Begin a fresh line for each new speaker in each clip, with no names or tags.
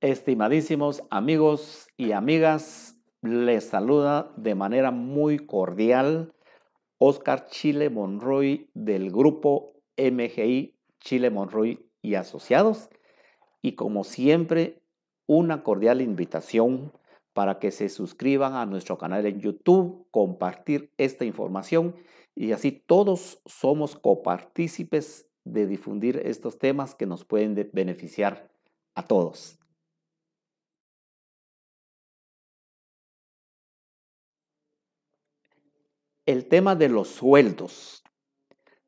Estimadísimos amigos y amigas, les saluda de manera muy cordial Oscar Chile Monroy del grupo MGI Chile Monroy y Asociados. Y como siempre, una cordial invitación para que se suscriban a nuestro canal en YouTube, compartir esta información y así todos somos copartícipes de difundir estos temas que nos pueden beneficiar a todos. el tema de los sueldos.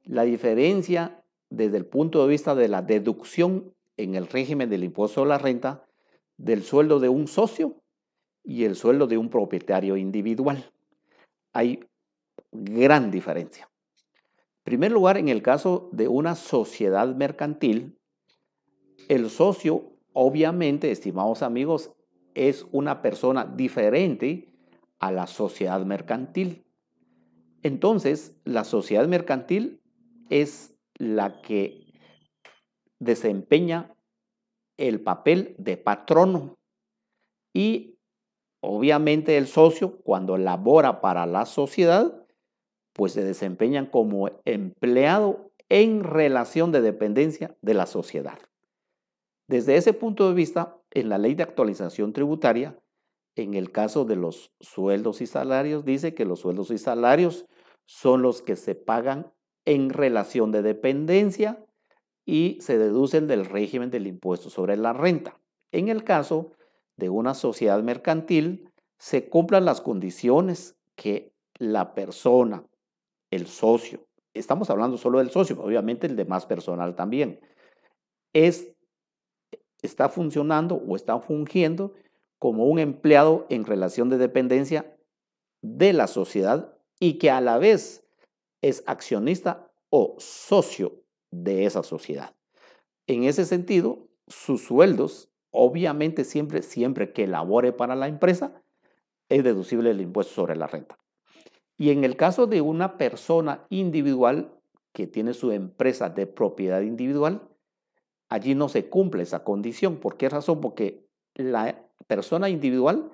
La diferencia desde el punto de vista de la deducción en el régimen del impuesto a la renta del sueldo de un socio y el sueldo de un propietario individual. Hay gran diferencia. En primer lugar, en el caso de una sociedad mercantil, el socio, obviamente, estimados amigos, es una persona diferente a la sociedad mercantil entonces, la sociedad mercantil es la que desempeña el papel de patrono y obviamente el socio cuando labora para la sociedad pues se desempeña como empleado en relación de dependencia de la sociedad. Desde ese punto de vista, en la ley de actualización tributaria en el caso de los sueldos y salarios, dice que los sueldos y salarios son los que se pagan en relación de dependencia y se deducen del régimen del impuesto sobre la renta. En el caso de una sociedad mercantil, se cumplan las condiciones que la persona, el socio, estamos hablando solo del socio, obviamente el demás personal también, es, está funcionando o está fungiendo como un empleado en relación de dependencia de la sociedad y que a la vez es accionista o socio de esa sociedad. En ese sentido, sus sueldos, obviamente siempre, siempre que labore para la empresa, es deducible el impuesto sobre la renta. Y en el caso de una persona individual que tiene su empresa de propiedad individual, allí no se cumple esa condición. ¿Por qué razón? Porque la persona individual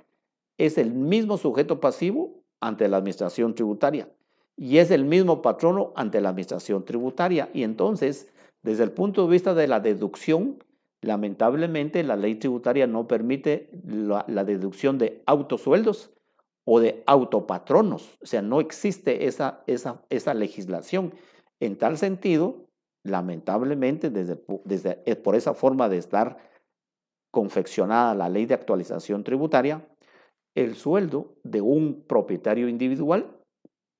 es el mismo sujeto pasivo ante la administración tributaria y es el mismo patrono ante la administración tributaria. Y entonces, desde el punto de vista de la deducción, lamentablemente la ley tributaria no permite la, deducción de autosueldos o de autopatronos. O sea, no existe esa, esa, esa legislación. En tal sentido, lamentablemente, desde, desde, eh, por esa forma de estar confeccionada la ley de actualización tributaria, el sueldo de un propietario individual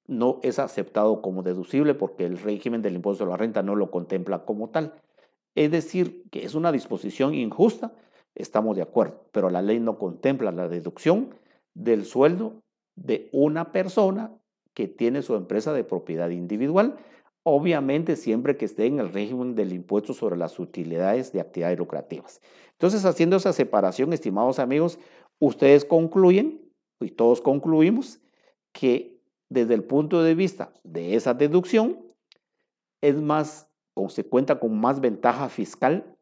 no es aceptado como deducible porque el régimen del impuesto a la renta no lo contempla como tal. Es decir, que es una disposición injusta, estamos de acuerdo, pero la ley no contempla la deducción del sueldo de una persona que tiene su empresa de propiedad individual, obviamente siempre que esté en el régimen del impuesto sobre las utilidades de actividades lucrativas. Entonces, haciendo esa separación, estimados amigos, ustedes concluyen, y todos concluimos, que desde el punto de vista de esa deducción, es más, o se cuenta con más ventaja fiscal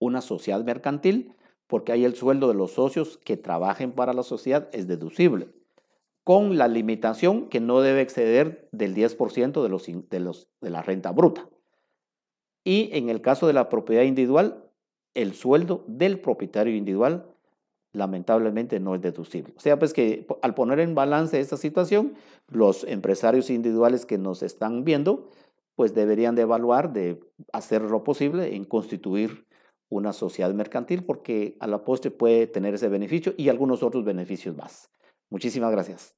una sociedad mercantil, porque ahí el sueldo de los socios que trabajen para la sociedad es deducible con la limitación que no debe exceder del 10% de, los, de, los, de la renta bruta. Y en el caso de la propiedad individual, el sueldo del propietario individual lamentablemente no es deducible. O sea, pues que al poner en balance esta situación, los empresarios individuales que nos están viendo, pues deberían de evaluar, de hacer lo posible en constituir una sociedad mercantil, porque a la postre puede tener ese beneficio y algunos otros beneficios más. Muchísimas gracias.